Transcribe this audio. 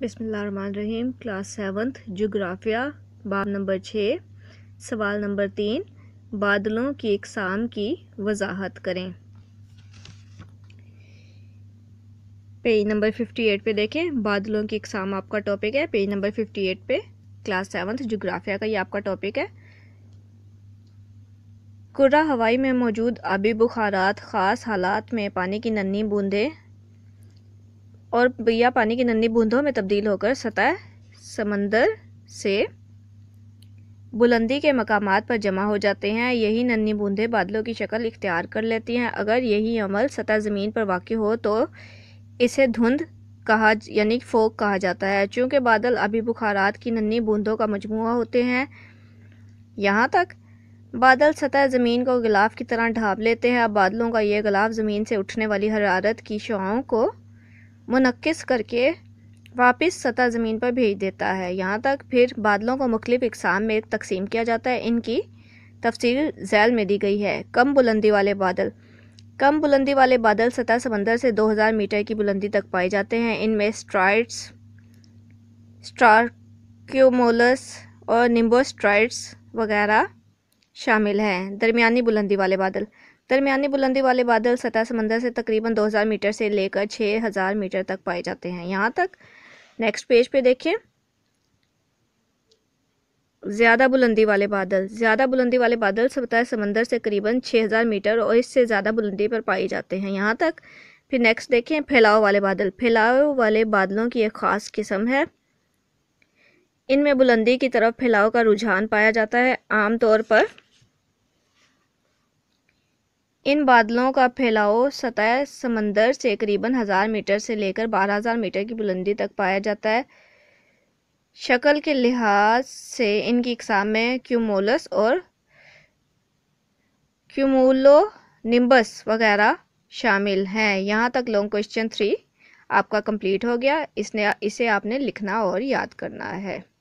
बिसमीम class seventh जोग्राफिया बाब number छः सवाल नंबर तीन बादलों की इकसाम की वजाहत करें पेज नंबर फिफ्टी एट पर देखें बादलों की इकसाम आपका टॉपिक है पेज नंबर फिफ्टी एट पर क्लास सेवन्थ जोग्राफिया का ये आपका टॉपिक है कुर्रा हवाई में मौजूद आबी बुखारात ख़ास हालात में पानी की नन्ही बूंदें और बिया पानी की नन्ही बूंदों में तब्दील होकर सतह समंदर से बुलंदी के मकाम पर जमा हो जाते हैं यही नन्ही बूंदें बादलों की शक्ल इख्तियार कर लेती हैं अगर यही अमल सतह ज़मीन पर वाक़ हो तो इसे धुंध कहा यानी फोक कहा जाता है चूँकि बादल अभी बुखारात की नन्ही बूंदों का मजमू होते हैं यहाँ तक बादल सतह ज़मीन को गिलाफ की तरह ढाँप लेते हैं अब बादलों का यह गिलाफ ज़मीन से उठने वाली हरारत की शुआओं को मुनक्स करके वापस सतह ज़मीन पर भेज देता है यहाँ तक फिर बादलों को मुख्तफ इकसाम में तकसीम किया जाता है इनकी तफसील झैल में दी गई है कम बुलंदी वाले बादल कम बुलंदी वाले बादल सतह समंदर से 2000 मीटर की बुलंदी तक पाए जाते हैं इनमें स्ट्राइड्स स्ट्राक्योमोलस और निम्बोस्ट्राइड्स वगैरह शामिल हैं दरमिया बुलंदी वाले बादल दरमियानी बुलंदी वाले बादल सतह समंदर से तकरीबन 2000 मीटर से लेकर 6000 मीटर तक पाए जाते हैं यहाँ तक नेक्स्ट पेज पे देखें ज़्यादा बुलंदी वाले बादल ज़्यादा बुलंदी वाले बादल सतह समंदर से करीबन 6000 मीटर और इससे ज़्यादा बुलंदी पर पाए जाते हैं यहाँ तक फिर नेक्स्ट देखें फैलाव वाले बादल फैलाव वाले बादलों की एक ख़ास किस्म है इनमें बुलंदी की तरफ फैलाव का रुझान पाया जाता है आमतौर पर इन बादलों का फैलाव सतह समंदर से करीबन हज़ार मीटर से लेकर बारह हज़ार मीटर की बुलंदी तक पाया जाता है शक्ल के लिहाज से इनकी इकसाम में क्यूमोलस और क्यूमोलो निम्बस वगैरह शामिल हैं यहाँ तक लॉन्ग क्वेश्चन थ्री आपका कंप्लीट हो गया इसने इसे आपने लिखना और याद करना है